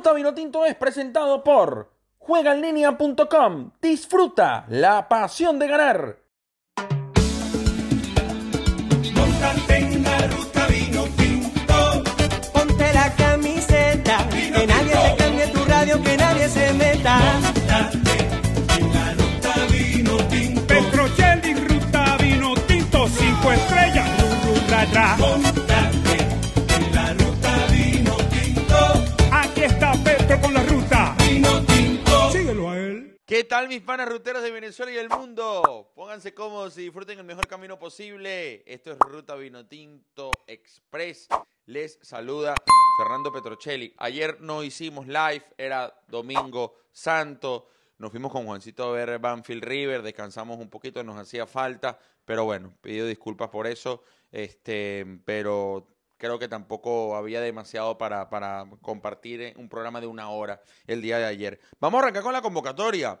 Ruta tinto es presentado por juegaenlinea.com. Disfruta la pasión de ganar. Montate en la ruta vino tinto. Ponte la camiseta. que nadie te cambie tu radio, que nadie se meta. Montate en la ruta vino tinto. ruta vino tinto. Cinco estrellas. mis panas ruteros de Venezuela y el mundo? Pónganse cómodos y disfruten el mejor camino posible. Esto es Ruta Vinotinto Express. Les saluda Fernando Petrocelli. Ayer no hicimos live, era domingo santo. Nos fuimos con Juancito a ver Banfield River, descansamos un poquito, nos hacía falta, pero bueno, pido disculpas por eso. Este, pero creo que tampoco había demasiado para, para, compartir eh, un programa de una hora el día de ayer. Vamos a arrancar con la convocatoria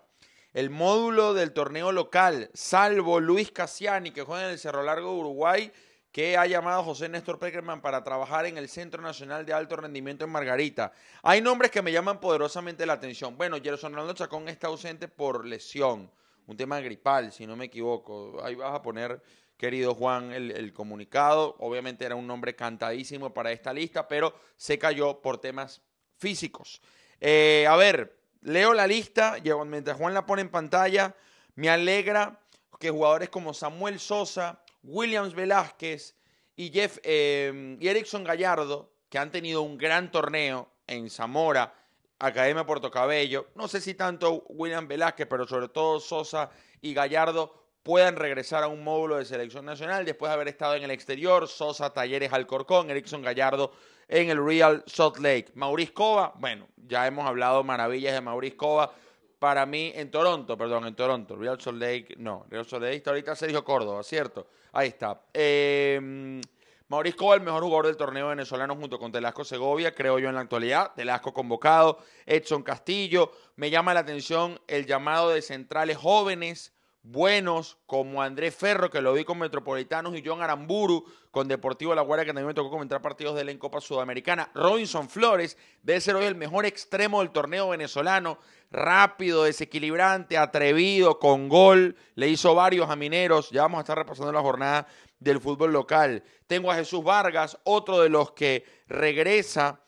el módulo del torneo local, salvo Luis Cassiani, que juega en el Cerro Largo de Uruguay, que ha llamado a José Néstor Peckerman para trabajar en el Centro Nacional de Alto Rendimiento en Margarita. Hay nombres que me llaman poderosamente la atención. Bueno, Gerson Ronaldo Chacón está ausente por lesión, un tema gripal, si no me equivoco. Ahí vas a poner, querido Juan, el, comunicado. Obviamente era un nombre cantadísimo para esta lista, pero se cayó por temas físicos. Eh, a ver, Leo la lista, mientras Juan la pone en pantalla, me alegra que jugadores como Samuel Sosa, Williams Velázquez y, Jeff, eh, y Erickson Gallardo, que han tenido un gran torneo en Zamora, Academia Puerto Cabello, no sé si tanto William Velázquez, pero sobre todo Sosa y Gallardo puedan regresar a un módulo de selección nacional después de haber estado en el exterior, Sosa, Talleres, Alcorcón, Erickson Gallardo en el Real Salt Lake. Mauricio, Cova, bueno, ya hemos hablado maravillas de Mauricio Cova. Para mí, en Toronto, perdón, en Toronto, Real Salt Lake, no, Real Salt Lake está ahorita Sergio Córdoba, ¿cierto? Ahí está. Eh, em, Mauricio Cova, el mejor jugador del torneo venezolano junto con Telasco Segovia, creo yo en la actualidad. Telasco convocado, Edson Castillo. Me llama la atención el llamado de centrales jóvenes buenos como Andrés Ferro, que lo vi con Metropolitanos, y John Aramburu con Deportivo La Guardia, que también me tocó comentar partidos de la en Copa Sudamericana. Robinson Flores debe ser hoy el mejor extremo del torneo venezolano. Rápido, desequilibrante, atrevido, con gol. Le hizo varios a Mineros. Ya vamos a estar repasando la jornada del fútbol local. Tengo a Jesús Vargas, otro de los que regresa.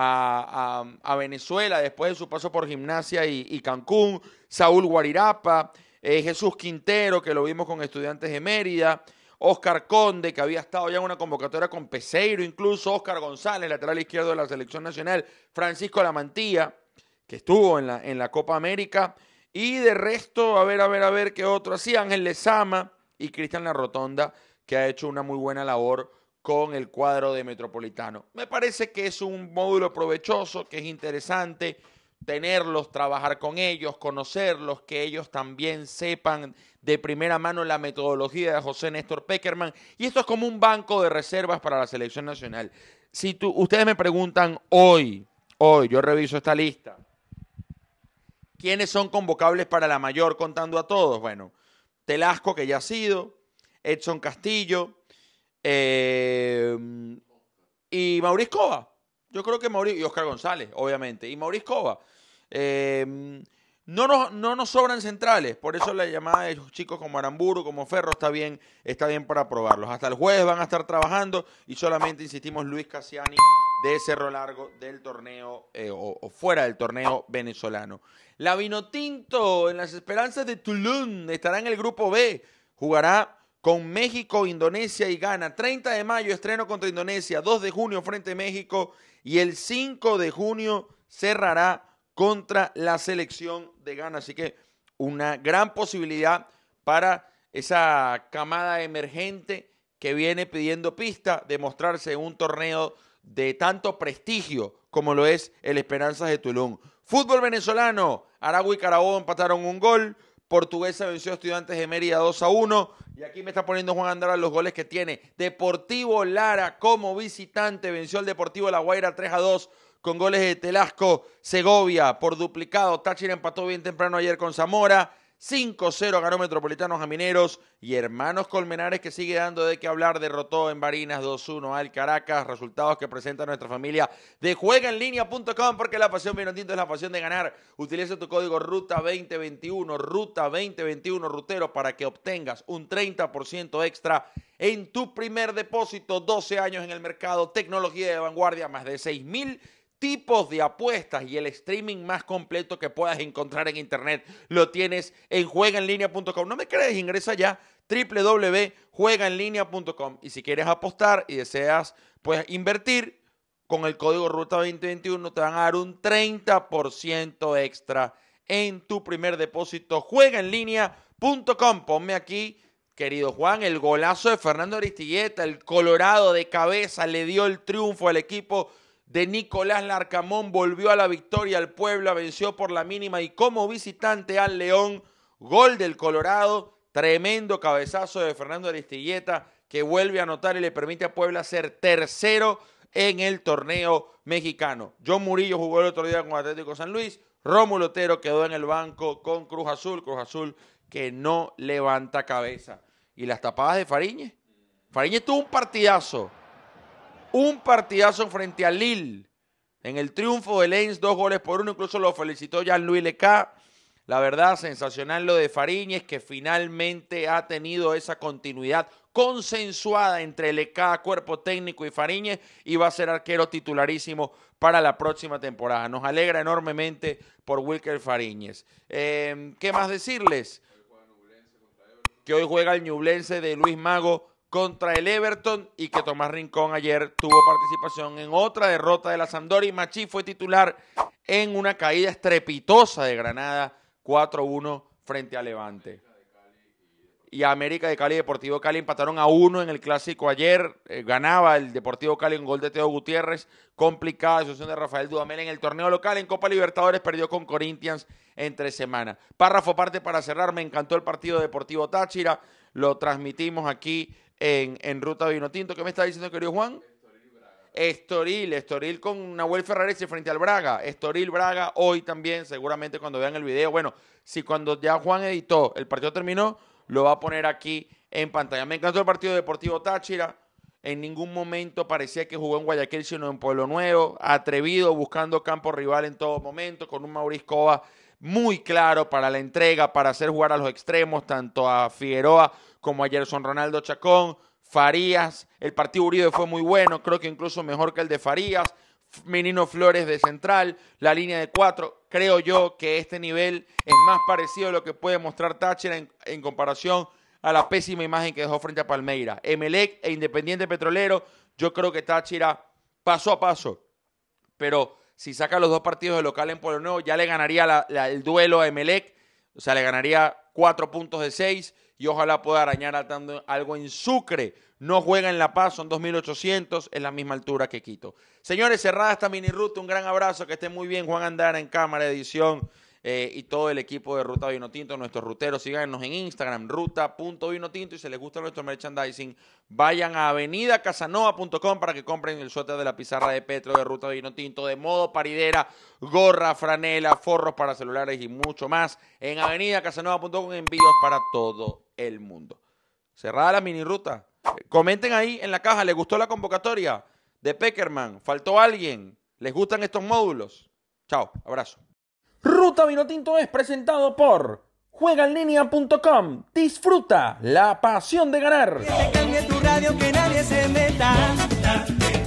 A, Venezuela después de su paso por Gimnasia y Cancún, Saúl Guarirapa, eh, Jesús Quintero, que lo vimos con estudiantes de Mérida, Oscar Conde, que había estado ya en una convocatoria con Peseiro, incluso Oscar González, lateral izquierdo de la selección nacional, Francisco Lamantía, que estuvo en la, en la Copa América, y de resto, a ver, a ver, a ver qué otro hacía Ángel Lezama y Cristian La Rotonda, que ha hecho una muy buena labor con el cuadro de Metropolitano. Me parece que es un módulo provechoso, que es interesante, tenerlos, trabajar con ellos, conocerlos, que ellos también sepan de primera mano la metodología de José Néstor Peckerman. Y esto es como un banco de reservas para la selección nacional. Si ustedes me preguntan hoy, hoy yo reviso esta lista, ¿quiénes son convocables para la mayor contando a todos? Bueno, Telasco, que ya ha sido, Edson Castillo eh, y Mauricio Cova. Yo creo que Mauricio y Oscar González, obviamente, y Mauricio Cova. Em, no nos, no sobran centrales, por eso la llamada de chicos como Aramburu, como Ferro, está bien, está bien para probarlos. Hasta el jueves van a estar trabajando y solamente insistimos Luis Cassiani de Cerro Largo del torneo eh, o, fuera del torneo venezolano. La Vinotinto, en las esperanzas de Tulum, estará en el grupo B, jugará con México, Indonesia y Ghana. 30 de mayo estreno contra Indonesia, 2 de junio frente a México y el 5 de junio cerrará contra la selección de Ghana. Así que una gran posibilidad para esa camada emergente que viene pidiendo pista de mostrarse en un torneo de tanto prestigio como lo es el Esperanzas de Tulum. Fútbol venezolano, Aragua y Carabobo empataron un gol. Portuguesa venció a Estudiantes de Mérida 2 a 1. Y aquí me está poniendo Juan Andara los goles que tiene. Deportivo Lara como visitante venció al Deportivo La Guaira 3 a 2 con goles de Telasco, Segovia por duplicado. Táchira empató bien temprano ayer con Zamora. 5-0 ganó Metropolitanos a Mineros y Hermanos Colmenares que sigue dando de qué hablar, derrotó en Barinas 2-1 al Caracas, resultados que presenta nuestra familia de juegaenlinea.com porque la pasión vinotinto es la pasión de ganar. Utiliza tu código RUTA2021, RUTA2021 Rutero para que obtengas un 30% extra en tu primer depósito, 12 años en el mercado, tecnología de vanguardia, más de 6 mil tipos de apuestas y el streaming más completo que puedas encontrar en internet lo tienes en juegaenlinea.com. No me crees, ingresa ya www.juegaenlinea.com y si quieres apostar y deseas pues invertir con el código ruta 2021 te van a dar un 30% extra en tu primer depósito juegaenlinea.com. Ponme aquí Querido Juan, el golazo de Fernando Aristilleta, el Colorado de cabeza le dio el triunfo al equipo de Nicolás Larcamón volvió a la victoria al Puebla, venció por la mínima y como visitante al León, gol del Colorado, tremendo cabezazo de Fernando Aristilleta que vuelve a anotar y le permite a Puebla ser tercero en el torneo mexicano. John Murillo jugó el otro día con Atlético San Luis, Rómulo Otero quedó en el banco con Cruz Azul, Cruz Azul que no levanta cabeza. Y las tapadas de Fariñez. Fariñez tuvo un partidazo un partidazo frente a Lille. En el triunfo de Lens, dos goles por uno, incluso lo felicitó Jean-Louis Leca. La verdad, sensacional lo de Fariñez, que finalmente ha tenido esa continuidad consensuada entre Leca, cuerpo técnico y Fariñez, y va a ser arquero titularísimo para la próxima temporada. Nos alegra enormemente por Wilker Fariñez. Em, ¿Qué más decirles? Que hoy juega el Ñublense de Luis Mago contra el Everton y que Tomás Rincón ayer tuvo participación en otra derrota de la Sampdoria y Machi fue titular en una caída estrepitosa de Granada 4-1 frente a Levante. Y América de Cali y Deportivo Cali empataron a uno en el clásico ayer. Eh, ganaba el Deportivo Cali un gol de Teo Gutiérrez. Complicada situación de Rafael Dudamel en el torneo local. En Copa Libertadores perdió con Corinthians entre semana. Párrafo aparte para cerrar. Me encantó el partido Deportivo Táchira. Lo transmitimos aquí en, Ruta Vino Tinto, ¿Qué me está diciendo, querido Juan? Estoril, Estoril con Nahuel Ferraresi frente al Braga. Estoril, Braga, hoy también, seguramente cuando vean el video. Bueno, si cuando ya Juan editó, el partido terminó, lo va a poner aquí en pantalla. Me encantó el partido deportivo Táchira. En ningún momento parecía que jugó en Guayaquil, sino en Pueblo Nuevo. Atrevido, buscando campo rival en todo momento, con un Cova muy claro para la entrega, para hacer jugar a los extremos, tanto a Figueroa como a Gerson Ronaldo Chacón, Farías. El partido Uribe fue muy bueno, creo que incluso mejor que el de Farías. Menino Flores de central, la línea de cuatro. Creo yo que este nivel es más parecido a lo que puede mostrar Táchira en, comparación a la pésima imagen que dejó frente a Palmeira. Emelec e Independiente Petrolero, yo creo que Táchira, paso a paso, pero si saca los dos partidos de local en Pueblo Nuevo, ya le ganaría el duelo a Emelec. O sea, le ganaría cuatro puntos de seis y ojalá pueda arañar algo en Sucre. No juega en La Paz, son 2.800, es la misma altura que Quito. Señores, cerrada esta mini ruta. Un gran abrazo, que esté muy bien. Juan Andara en cámara, edición. Eh, y todo el equipo de Ruta Vino Tinto nuestros ruteros. Síganos en Instagram, ruta.vinotinto. Y si les gusta nuestro merchandising, vayan a avenidacasanova.com para que compren el suéter de la pizarra de Petro de Ruta Vino Tinto de modo paridera, gorra, franela, forros para celulares y mucho más. En avenidacasanova.com envíos para todo el mundo. Cerrada la mini ruta. Comenten ahí en la caja, ¿les gustó la convocatoria de Peckerman? ¿Faltó alguien? ¿Les gustan estos módulos? Chao, abrazo. Ruta Vinotinto es presentado por jueganlinea.com. Disfruta la pasión de ganar. tu radio, que nadie se meta.